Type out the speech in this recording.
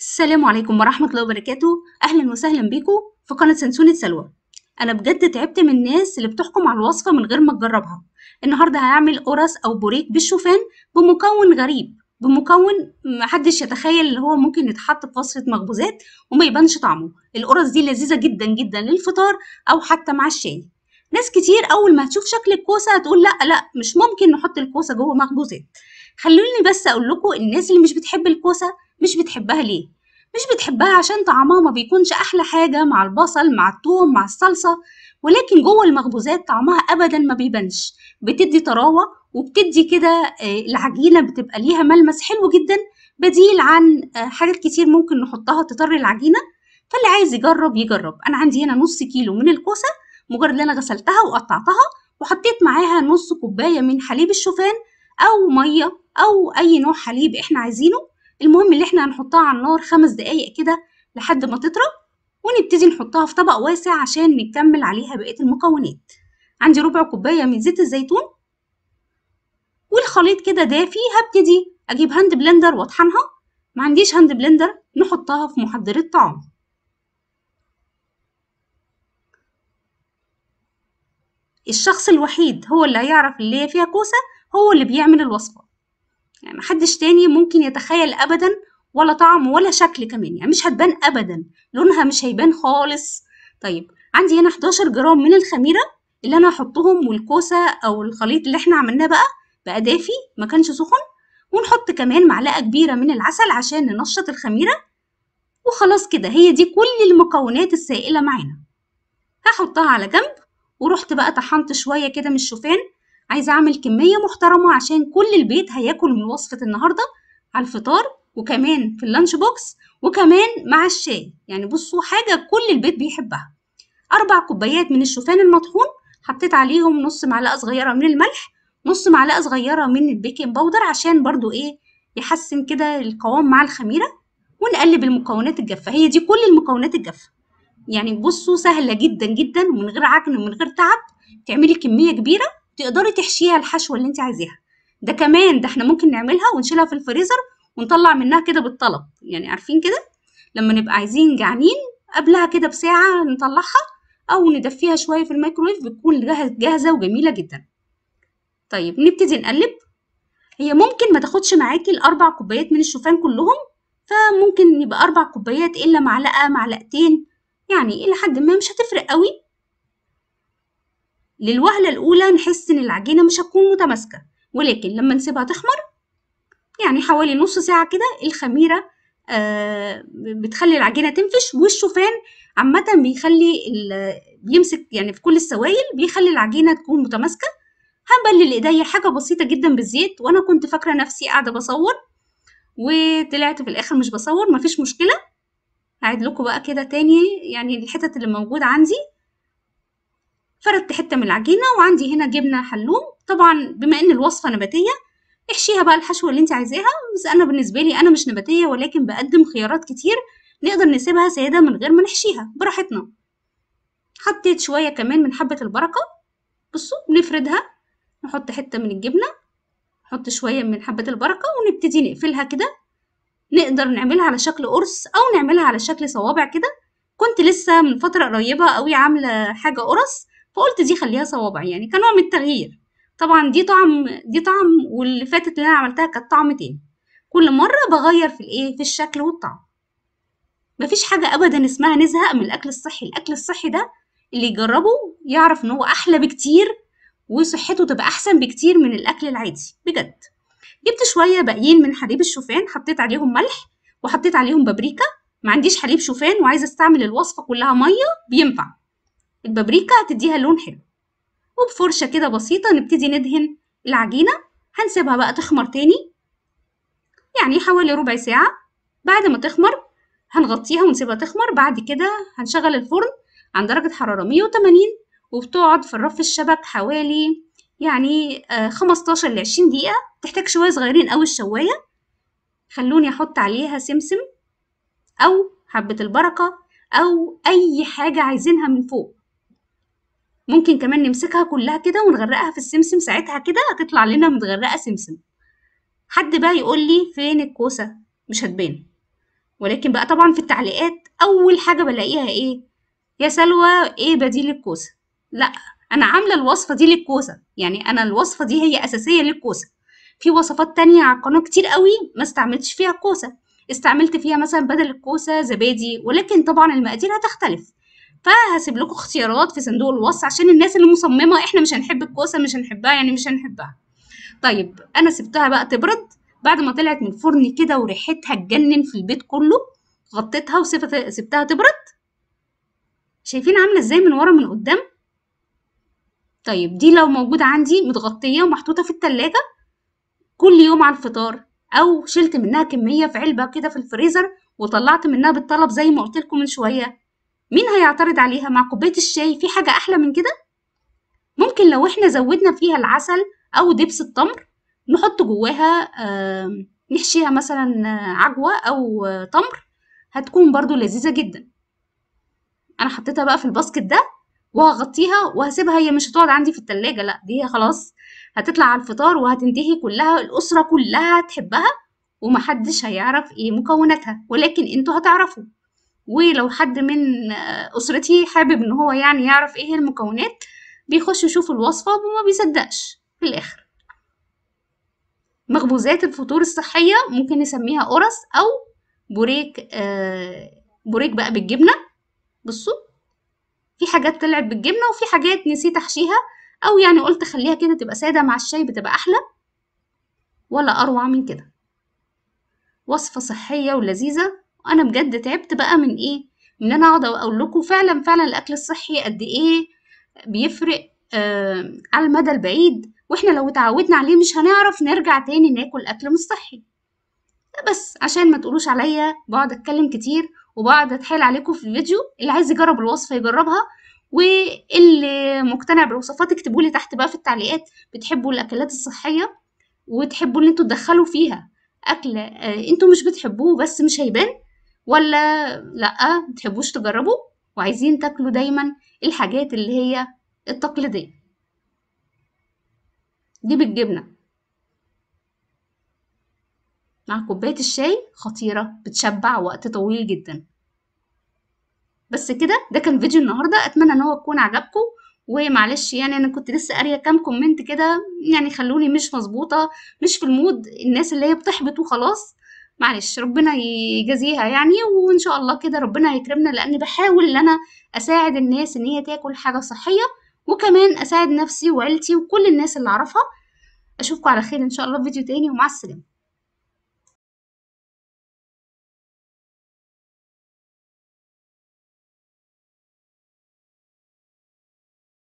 السلام عليكم ورحمة الله وبركاته أهلا وسهلا بيكم في قناة سنسونة سلوى أنا بجد تعبت من الناس اللي بتحكم على الوصفة من غير ما تجربها النهاردة هعمل قرص أو بوريك بالشوفان بمكون غريب بمكون محدش يتخيل اللي هو ممكن يتحط في وصفة مخبوزات وما يبانش طعمه القرص دي لذيذة جدا جدا للفطار أو حتى مع الشاي ناس كتير أول ما هتشوف شكل الكوسة هتقول لأ لأ مش ممكن نحط الكوسة جوه مخبوزات خلوني بس أقول لكم الناس اللي مش بتحب الكوسة مش بتحبها ليه مش بتحبها عشان طعمها ما بيكونش احلى حاجه مع البصل مع الثوم مع الصلصه ولكن جوه المخبوزات طعمها ابدا ما بيبانش بتدي طراوه وبتدي كده آه، العجينه بتبقى ليها ملمس حلو جدا بديل عن آه، حاجات كتير ممكن نحطها تطر العجينه فاللي عايز يجرب يجرب انا عندي هنا نص كيلو من الكوسه مجرد ان انا غسلتها وقطعتها وحطيت معاها نص كوبايه من حليب الشوفان او ميه او اي نوع حليب احنا عايزينه المهم اللي احنا هنحطها على النار خمس دقايق كده لحد ما تطرى ونبتدي نحطها في طبق واسع عشان نكمل عليها بقية المكونات عندي ربع كوباية من زيت الزيتون والخليط كده دافي هبتدي اجيب هاند بلندر واطحنها ما عنديش هاند بلندر نحطها في محضرة طعام الشخص الوحيد هو اللي هيعرف اللي هي فيها كوسة هو اللي بيعمل الوصفة يعني محدش تاني ممكن يتخيل أبدا ولا طعم ولا شكل كمان يعني مش هتبان أبدا لونها مش هيبان خالص طيب عندي هنا 11 جرام من الخميرة اللي أنا هحطهم والكوسة أو الخليط اللي احنا عملناه بقى بقى دافي ما كانش سخن ونحط كمان معلقة كبيرة من العسل عشان ننشط الخميرة وخلاص كده هي دي كل المكونات السائلة معانا هحطها على جنب ورحت بقى طحنت شوية كده من الشوفان عايزه اعمل كميه محترمه عشان كل البيت هياكل من وصفه النهارده على الفطار وكمان في اللانش بوكس وكمان مع الشاي يعني بصوا حاجه كل البيت بيحبها اربع كوبايات من الشوفان المطحون حطيت عليهم نص معلقه صغيره من الملح نص معلقه صغيره من البيكنج باودر عشان برضو ايه يحسن كده القوام مع الخميره ونقلب المكونات الجافه هي دي كل المكونات الجافه يعني بصوا سهله جدا جدا ومن غير عجن ومن غير تعب تعملي كميه كبيره تقدري تحشيها الحشوه اللي انت عايزاها ده كمان ده احنا ممكن نعملها ونشيلها في الفريزر ونطلع منها كده بالطلب يعني عارفين كده لما نبقى عايزين جعانين قبلها كده بساعه نطلعها او ندفيها شويه في الميكرويف بتكون جاهزه وجميله جدا طيب نبتدي نقلب هي ممكن ما تاخدش معاكي الاربع كوبايات من الشوفان كلهم فممكن يبقى اربع كوبايات الا معلقه معلقتين يعني الى حد ما مش هتفرق قوي للوهلة الأولى نحس إن العجينة مش هتكون متماسكة ولكن لما نسيبها تخمر يعني حوالي نص ساعة كده الخميرة آه، بتخلي العجينة تنفش والشوفان عامة بيخلي بيمسك يعني في كل السوائل بيخلي العجينة تكون متماسكة هبلل ايديا حاجة بسيطة جدا بالزيت وانا كنت فاكرة نفسي قاعدة بصور وطلعت في الاخر مش بصور مفيش مشكلة هعيد لكم بقى كده تاني يعني الحتت اللي موجودة عندي فردت حتة من العجينة وعندي هنا جبنة حلوم طبعا بما ان الوصفة نباتية احشيها بقى الحشوة اللي انت عايزاها بس انا بالنسبة لي انا مش نباتية ولكن بقدم خيارات كتير نقدر نسيبها سادة من غير ما نحشيها براحتنا حطيت شوية كمان من حبة البركة بصوا بنفردها نحط حتة من الجبنة نحط شوية من حبة البركة ونبتدي نقفلها كده نقدر نعملها على شكل قرص أو نعملها على شكل صوابع كده كنت لسه من فترة قريبة قوي عاملة حاجة قرص فقلت دي خليها صوابع يعني كنوع من التغيير طبعا دي طعم دي طعم واللي فاتت اللي انا عملتها كانت طعم تاني كل مره بغير في الايه في الشكل والطعم مفيش حاجه ابدا اسمها نزهق من الاكل الصحي الاكل الصحي ده اللي يجربه يعرف ان هو احلى بكتير وصحته تبقى احسن بكتير من الاكل العادي بجد جبت شويه باقيين من حليب الشوفان حطيت عليهم ملح وحطيت عليهم بابريكا ما عنديش حليب شوفان وعايزه استعمل الوصفه كلها ميه بينفع البابريكا تديها لون حلو وبفرشة كده بسيطة نبتدي ندهن العجينة هنسيبها بقى تخمر تاني يعني حوالي ربع ساعة بعد ما تخمر هنغطيها ونسيبها تخمر بعد كده هنشغل الفرن عند درجة حرارة 180 وبتقعد في الرف الشبك حوالي يعني 15 آه، ل 20 دقيقة تحتاج شوية صغيرين أو الشواية خلوني أحط عليها سمسم أو حبة البركة أو أي حاجة عايزينها من فوق ممكن كمان نمسكها كلها كده ونغرقها في السمسم ساعتها كده هتطلع لنا متغرقه سمسم حد بقى يقول لي فين الكوسه مش هتبان ولكن بقى طبعا في التعليقات اول حاجه بلاقيها ايه يا سلوى ايه بديل الكوسه لا انا عامله الوصفه دي للكوسه يعني انا الوصفه دي هي اساسيه للكوسه في وصفات تانية على القناه كتير قوي ما استعملتش فيها الكوسه استعملت فيها مثلا بدل الكوسه زبادي ولكن طبعا المقادير هتختلف فهسيب لكم اختيارات في صندوق الوصف عشان الناس اللي مصممه احنا مش هنحب الكوسه مش هنحبها يعني مش هنحبها طيب انا سبتها بقى تبرد بعد ما طلعت من الفرن كده وريحتها تجنن في البيت كله غطيتها وسبتها تبرد شايفين عامله ازاي من ورا من قدام طيب دي لو موجوده عندي متغطيه ومحطوطه في التلاجة كل يوم على الفطار او شلت منها كميه في علبه كده في الفريزر وطلعت منها بالطلب زي ما قلت لكم من شويه مين هيعترض عليها مع كوباية الشاي في حاجة أحلى من كده؟ ممكن لو إحنا زودنا فيها العسل أو دبس التمر نحط جواها نحشيها مثلا آه، عجوة أو آه، تمر هتكون برضو لذيذة جدا أنا حطيتها بقى في الباسكت ده وهغطيها وهسيبها هي مش هتقعد عندي في التلاجة لأ دي خلاص هتطلع على الفطار وهتنتهي كلها الأسرة كلها تحبها ومحدش هيعرف ايه مكوناتها ولكن انتوا هتعرفوا ولو حد من أسرتي حابب إن هو يعني يعرف إيه هي المكونات بيخش يشوف الوصفة وما بيصدقش في الآخر مخبوزات الفطور الصحية ممكن نسميها قرص أو بوريك آه بوريك بقى بالجبنة بصوا في حاجات طلعت بالجبنة وفي حاجات نسيت أحشيها أو يعني قلت خليها كده تبقى سادة مع الشاي بتبقى أحلى ولا أروع من كده وصفة صحية ولذيذة انا بجد تعبت بقى من ايه ان انا اقعد اقول لكم فعلا فعلا الاكل الصحي قد ايه بيفرق آه على المدى البعيد واحنا لو اتعودنا عليه مش هنعرف نرجع تاني ناكل اكل مش صحي بس عشان ما تقولوش عليا بقعد اتكلم كتير وبقعد اتحايل عليكم في الفيديو اللي عايز يجرب الوصفه يجربها واللي مقتنع بالوصفات اكتبوا لي تحت بقى في التعليقات بتحبوا الاكلات الصحيه وتحبوا ان انتوا تدخلوا فيها اكل آه، انتوا مش بتحبوه بس مش هيبان ولا لأ متحبوش تجربوا وعايزين تاكلوا دايما الحاجات اللي هي التقليدية دي بالجبنة مع كوباية الشاي خطيرة بتشبع وقت طويل جدا بس كده ده كان فيديو النهاردة أتمنى إن هو يكون عجبكم ومعلش يعني انا كنت لسه قاريه كام كومنت كده يعني خلوني مش مظبوطه مش في المود الناس اللي هي بتحبط وخلاص معلش ربنا يجازيها يعني وان شاء الله كده ربنا هيكرمنا لان بحاول ان انا اساعد الناس ان هي تاكل حاجه صحيه وكمان اساعد نفسي وعيلتي وكل الناس اللي اعرفها اشوفكم على خير ان شاء الله في فيديو تاني ومع السلامه